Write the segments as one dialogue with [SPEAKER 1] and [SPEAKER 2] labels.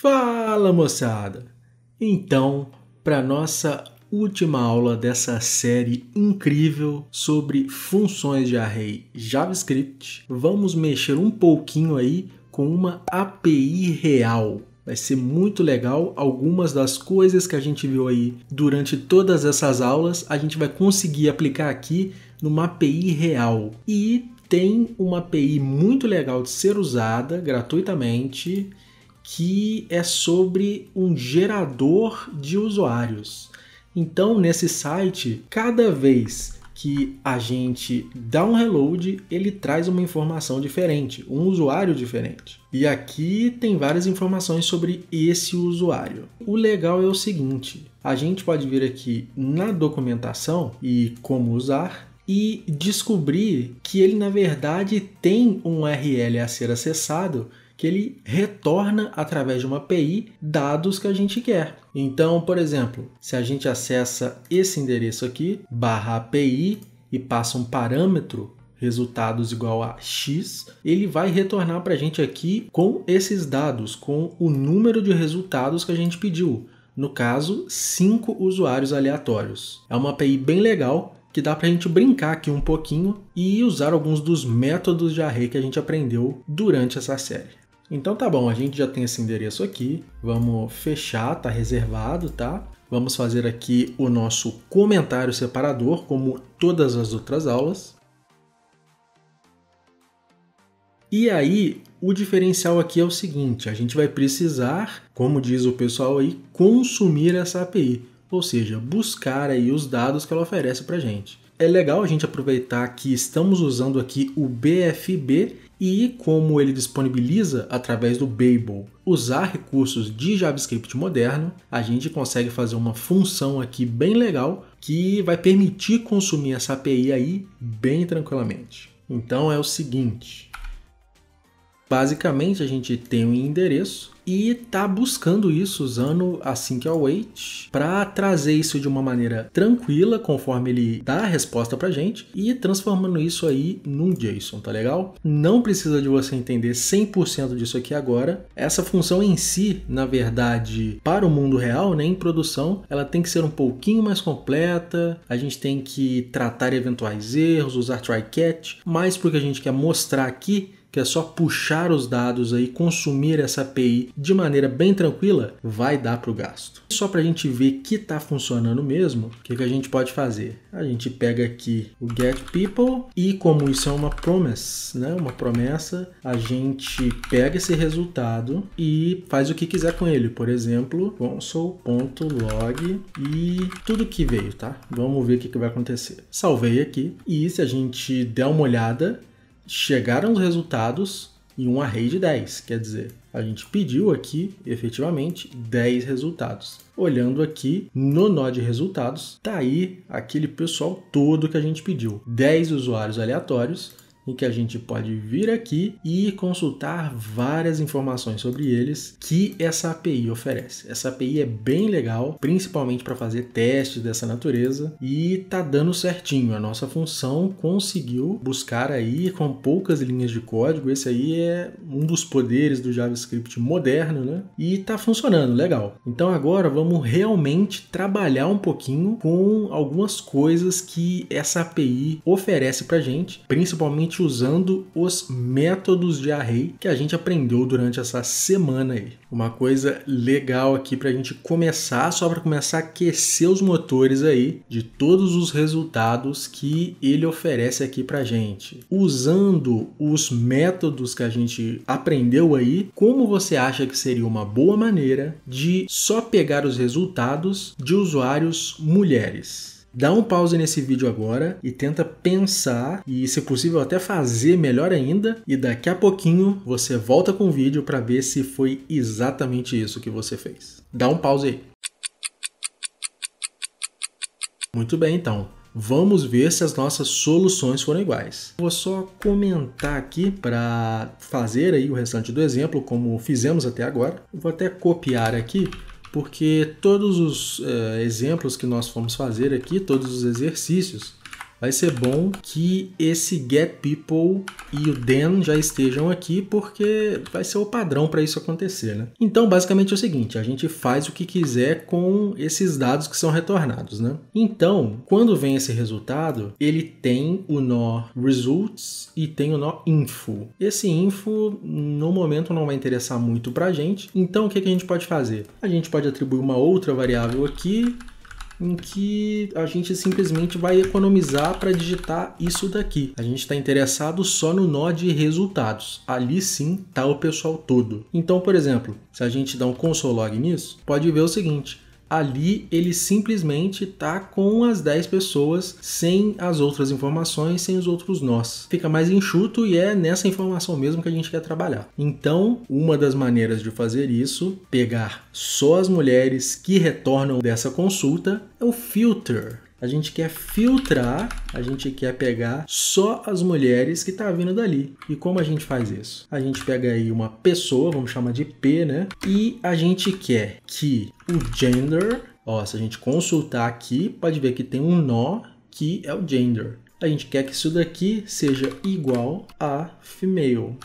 [SPEAKER 1] Fala moçada! Então, para nossa última aula dessa série incrível sobre funções de array JavaScript, vamos mexer um pouquinho aí com uma API real. Vai ser muito legal. Algumas das coisas que a gente viu aí durante todas essas aulas, a gente vai conseguir aplicar aqui numa API real. E tem uma API muito legal de ser usada gratuitamente que é sobre um gerador de usuários. Então, nesse site, cada vez que a gente dá um reload, ele traz uma informação diferente, um usuário diferente. E aqui tem várias informações sobre esse usuário. O legal é o seguinte: a gente pode vir aqui na documentação e como usar e descobrir que ele na verdade tem um URL a ser acessado que ele retorna através de uma API dados que a gente quer. Então, por exemplo, se a gente acessa esse endereço aqui, barra API, e passa um parâmetro resultados igual a x, ele vai retornar para a gente aqui com esses dados, com o número de resultados que a gente pediu. No caso, cinco usuários aleatórios. É uma API bem legal que dá para a gente brincar aqui um pouquinho e usar alguns dos métodos de array que a gente aprendeu durante essa série. Então tá bom, a gente já tem esse endereço aqui, vamos fechar, tá reservado, tá? Vamos fazer aqui o nosso comentário separador, como todas as outras aulas. E aí, o diferencial aqui é o seguinte, a gente vai precisar, como diz o pessoal aí, consumir essa API, ou seja, buscar aí os dados que ela oferece para gente. É legal a gente aproveitar que estamos usando aqui o BFB e, como ele disponibiliza através do Babel, usar recursos de JavaScript moderno, a gente consegue fazer uma função aqui bem legal que vai permitir consumir essa API aí bem tranquilamente. Então é o seguinte, Basicamente, a gente tem um endereço e tá buscando isso usando a sync await para trazer isso de uma maneira tranquila, conforme ele dá a resposta a gente e transformando isso aí num JSON, tá legal? Não precisa de você entender 100% disso aqui agora. Essa função em si, na verdade, para o mundo real, né, em produção, ela tem que ser um pouquinho mais completa. A gente tem que tratar eventuais erros, usar try catch, mas porque a gente quer mostrar aqui que é só puxar os dados aí, consumir essa API de maneira bem tranquila, vai dar para o gasto. Só para a gente ver que está funcionando mesmo, o que, que a gente pode fazer? A gente pega aqui o get people e como isso é uma promise, né, uma promessa, a gente pega esse resultado e faz o que quiser com ele. Por exemplo, console.log e tudo que veio, tá? Vamos ver o que, que vai acontecer. Salvei aqui e se a gente der uma olhada, chegaram os resultados em um array de 10, quer dizer, a gente pediu aqui efetivamente 10 resultados. Olhando aqui no nó de resultados, tá aí aquele pessoal todo que a gente pediu, 10 usuários aleatórios em que a gente pode vir aqui e consultar várias informações sobre eles que essa API oferece. Essa API é bem legal, principalmente para fazer testes dessa natureza e tá dando certinho. A nossa função conseguiu buscar aí com poucas linhas de código. Esse aí é um dos poderes do JavaScript moderno, né? E tá funcionando, legal. Então agora vamos realmente trabalhar um pouquinho com algumas coisas que essa API oferece para gente, principalmente usando os métodos de array que a gente aprendeu durante essa semana aí. Uma coisa legal aqui para a gente começar, só para começar a aquecer os motores aí de todos os resultados que ele oferece aqui para gente. Usando os métodos que a gente aprendeu aí, como você acha que seria uma boa maneira de só pegar os resultados de usuários mulheres? Dá um pause nesse vídeo agora e tenta pensar e, se possível, até fazer melhor ainda. E daqui a pouquinho você volta com o vídeo para ver se foi exatamente isso que você fez. Dá um pause aí. Muito bem, então. Vamos ver se as nossas soluções foram iguais. Vou só comentar aqui para fazer aí o restante do exemplo, como fizemos até agora. Vou até copiar aqui porque todos os eh, exemplos que nós fomos fazer aqui, todos os exercícios, vai ser bom que esse get people e o Dan já estejam aqui, porque vai ser o padrão para isso acontecer, né? Então, basicamente é o seguinte, a gente faz o que quiser com esses dados que são retornados, né? Então, quando vem esse resultado, ele tem o nó results e tem o nó info. Esse info, no momento, não vai interessar muito para a gente, então o que a gente pode fazer? A gente pode atribuir uma outra variável aqui em que a gente simplesmente vai economizar para digitar isso daqui. A gente está interessado só no nó de resultados. Ali sim está o pessoal todo. Então, por exemplo, se a gente dá um console log nisso, pode ver o seguinte ali ele simplesmente tá com as 10 pessoas sem as outras informações, sem os outros nós. Fica mais enxuto e é nessa informação mesmo que a gente quer trabalhar. Então, uma das maneiras de fazer isso, pegar só as mulheres que retornam dessa consulta, é o filter, a gente quer filtrar, a gente quer pegar só as mulheres que tá vindo dali. E como a gente faz isso? A gente pega aí uma pessoa, vamos chamar de P, né? E a gente quer que o gender, ó, se a gente consultar aqui, pode ver que tem um nó que é o gender. A gente quer que isso daqui seja igual a female.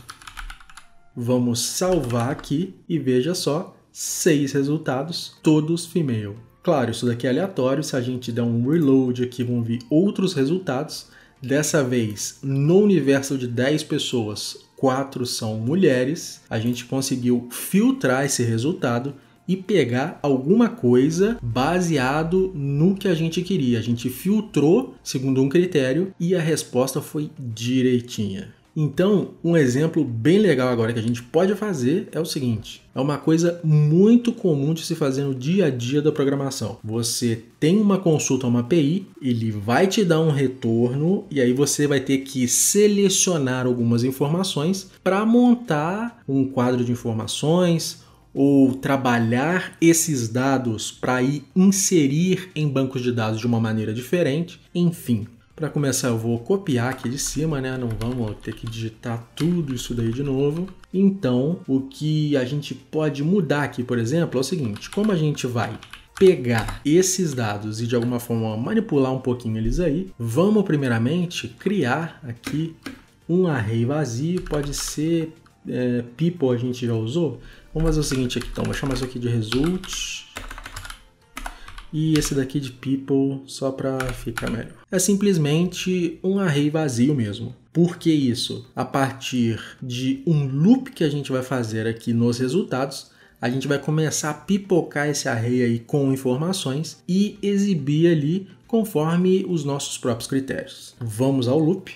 [SPEAKER 1] Vamos salvar aqui e veja só, seis resultados, todos female. Claro, isso daqui é aleatório, se a gente der um reload aqui vão vir outros resultados. Dessa vez, no universo de 10 pessoas, 4 são mulheres. A gente conseguiu filtrar esse resultado e pegar alguma coisa baseado no que a gente queria. A gente filtrou segundo um critério e a resposta foi direitinha. Então, um exemplo bem legal agora que a gente pode fazer é o seguinte: é uma coisa muito comum de se fazer no dia a dia da programação. Você tem uma consulta a uma API, ele vai te dar um retorno e aí você vai ter que selecionar algumas informações para montar um quadro de informações, ou trabalhar esses dados para ir inserir em bancos de dados de uma maneira diferente, enfim. Para começar, eu vou copiar aqui de cima, né? Não vamos ter que digitar tudo isso daí de novo. Então, o que a gente pode mudar aqui, por exemplo, é o seguinte. Como a gente vai pegar esses dados e de alguma forma manipular um pouquinho eles aí, vamos primeiramente criar aqui um array vazio, pode ser é, people a gente já usou. Vamos fazer o seguinte aqui então, vou chamar isso aqui de result e esse daqui de people só para ficar melhor. É simplesmente um array vazio mesmo. Por que isso? A partir de um loop que a gente vai fazer aqui nos resultados, a gente vai começar a pipocar esse array aí com informações e exibir ali conforme os nossos próprios critérios. Vamos ao loop.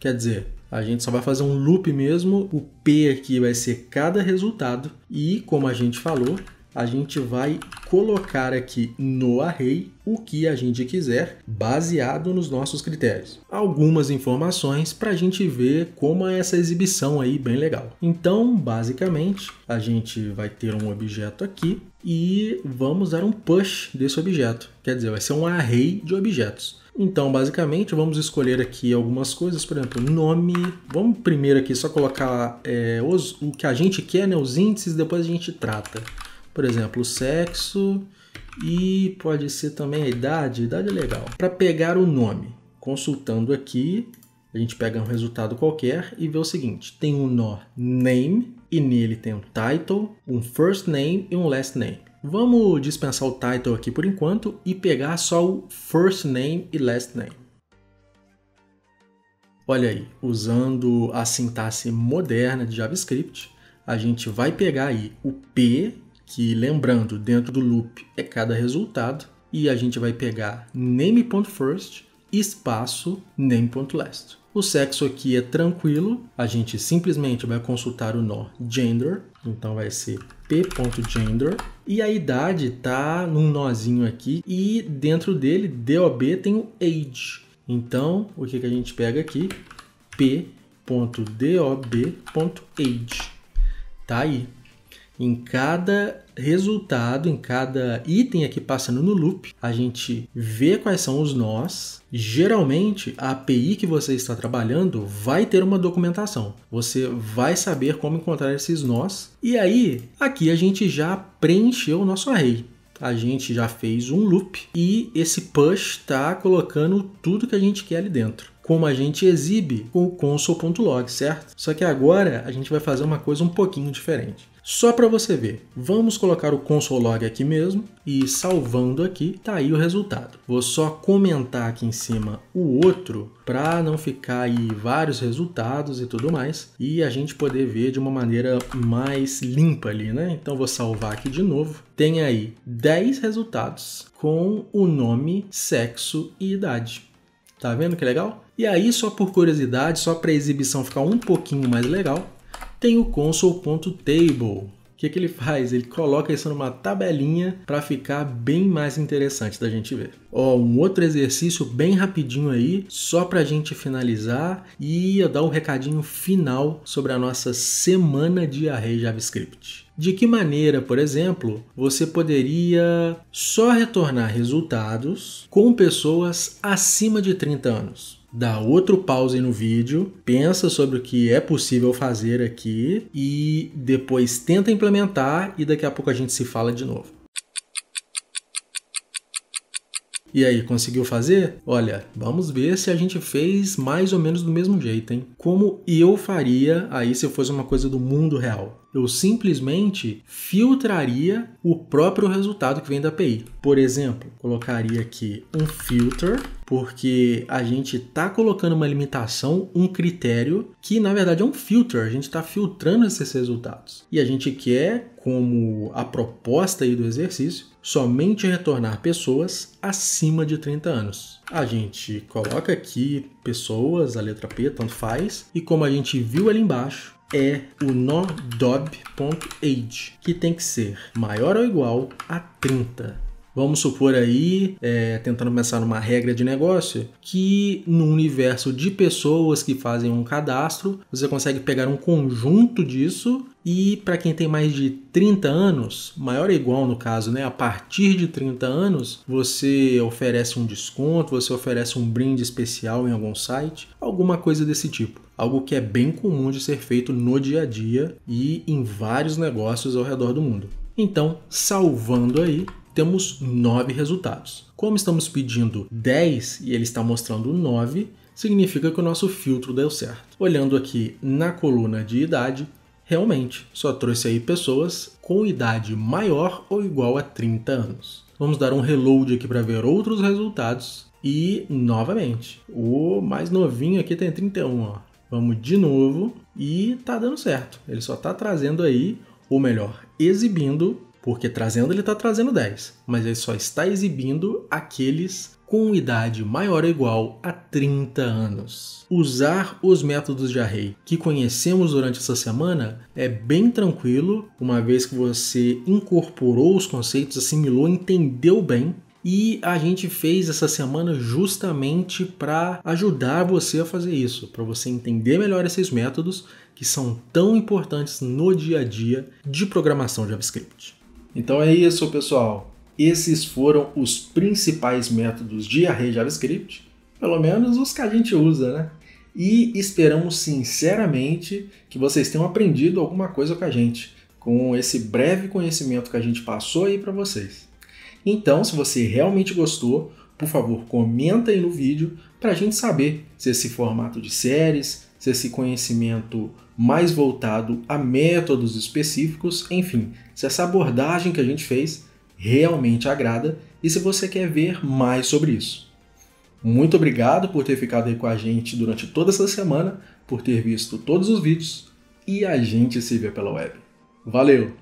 [SPEAKER 1] Quer dizer, a gente só vai fazer um loop mesmo, o P aqui vai ser cada resultado e, como a gente falou, a gente vai colocar aqui no array o que a gente quiser, baseado nos nossos critérios. Algumas informações para a gente ver como é essa exibição aí bem legal. Então, basicamente, a gente vai ter um objeto aqui e vamos dar um push desse objeto. Quer dizer, vai ser um array de objetos. Então, basicamente, vamos escolher aqui algumas coisas, por exemplo, nome. Vamos primeiro aqui só colocar é, os, o que a gente quer, né, os índices, depois a gente trata. Por exemplo, sexo e pode ser também a idade. idade é legal. Para pegar o nome, consultando aqui, a gente pega um resultado qualquer e vê o seguinte: tem um nó name e nele tem um title, um first name e um last name. Vamos dispensar o title aqui por enquanto e pegar só o first name e last name. Olha aí, usando a sintaxe moderna de JavaScript, a gente vai pegar aí o P que lembrando, dentro do loop é cada resultado, e a gente vai pegar name.first, espaço, name.last. O sexo aqui é tranquilo, a gente simplesmente vai consultar o nó gender, então vai ser p.gender, e a idade tá num nozinho aqui, e dentro dele, DOB, tem o age. Então, o que, que a gente pega aqui? p.dob.age. Tá aí. Em cada resultado, em cada item aqui passando no loop, a gente vê quais são os nós. Geralmente, a API que você está trabalhando vai ter uma documentação. Você vai saber como encontrar esses nós. E aí, aqui a gente já preencheu o nosso array a gente já fez um loop e esse push está colocando tudo que a gente quer ali dentro. Como a gente exibe o console.log, certo? Só que agora a gente vai fazer uma coisa um pouquinho diferente. Só para você ver, vamos colocar o console log aqui mesmo e salvando aqui, tá aí o resultado. Vou só comentar aqui em cima o outro para não ficar aí vários resultados e tudo mais e a gente poder ver de uma maneira mais limpa ali, né? Então vou salvar aqui de novo. Tem aí 10 resultados com o nome, sexo e idade. Tá vendo que legal? E aí, só por curiosidade, só para a exibição ficar um pouquinho mais legal, tem o console.table. O que, é que ele faz? Ele coloca isso numa tabelinha para ficar bem mais interessante da gente ver. Ó, um outro exercício bem rapidinho aí, só para a gente finalizar e eu dar um recadinho final sobre a nossa semana de array JavaScript. De que maneira, por exemplo, você poderia só retornar resultados com pessoas acima de 30 anos? dá outro pause no vídeo, pensa sobre o que é possível fazer aqui e depois tenta implementar e daqui a pouco a gente se fala de novo. E aí, conseguiu fazer? Olha, vamos ver se a gente fez mais ou menos do mesmo jeito, hein? Como eu faria aí se fosse uma coisa do mundo real eu simplesmente filtraria o próprio resultado que vem da API. Por exemplo, colocaria aqui um filter, porque a gente está colocando uma limitação, um critério, que na verdade é um filter, a gente está filtrando esses resultados. E a gente quer, como a proposta aí do exercício, somente retornar pessoas acima de 30 anos. A gente coloca aqui pessoas, a letra P, tanto faz, e como a gente viu ali embaixo, é o non-dob.age, que tem que ser maior ou igual a 30. Vamos supor aí, é, tentando pensar numa regra de negócio, que no universo de pessoas que fazem um cadastro, você consegue pegar um conjunto disso e para quem tem mais de 30 anos, maior ou igual no caso, né? A partir de 30 anos, você oferece um desconto, você oferece um brinde especial em algum site, alguma coisa desse tipo. Algo que é bem comum de ser feito no dia a dia e em vários negócios ao redor do mundo. Então, salvando aí, temos 9 resultados. Como estamos pedindo 10 e ele está mostrando 9, significa que o nosso filtro deu certo. Olhando aqui na coluna de idade, Realmente, só trouxe aí pessoas com idade maior ou igual a 30 anos. Vamos dar um reload aqui para ver outros resultados. E, novamente, o mais novinho aqui tem 31, ó. Vamos de novo e tá dando certo. Ele só tá trazendo aí, ou melhor, exibindo porque trazendo ele está trazendo 10, mas ele só está exibindo aqueles com idade maior ou igual a 30 anos. Usar os métodos de array que conhecemos durante essa semana é bem tranquilo, uma vez que você incorporou os conceitos, assimilou, entendeu bem. E a gente fez essa semana justamente para ajudar você a fazer isso, para você entender melhor esses métodos que são tão importantes no dia a dia de programação JavaScript. Então é isso, pessoal. Esses foram os principais métodos de array JavaScript, pelo menos os que a gente usa, né? E esperamos sinceramente que vocês tenham aprendido alguma coisa com a gente, com esse breve conhecimento que a gente passou aí para vocês. Então, se você realmente gostou, por favor, comenta aí no vídeo para a gente saber se esse formato de séries, se esse conhecimento mais voltado a métodos específicos, enfim, se essa abordagem que a gente fez realmente agrada e se você quer ver mais sobre isso. Muito obrigado por ter ficado aí com a gente durante toda essa semana, por ter visto todos os vídeos e a gente se vê pela web. Valeu!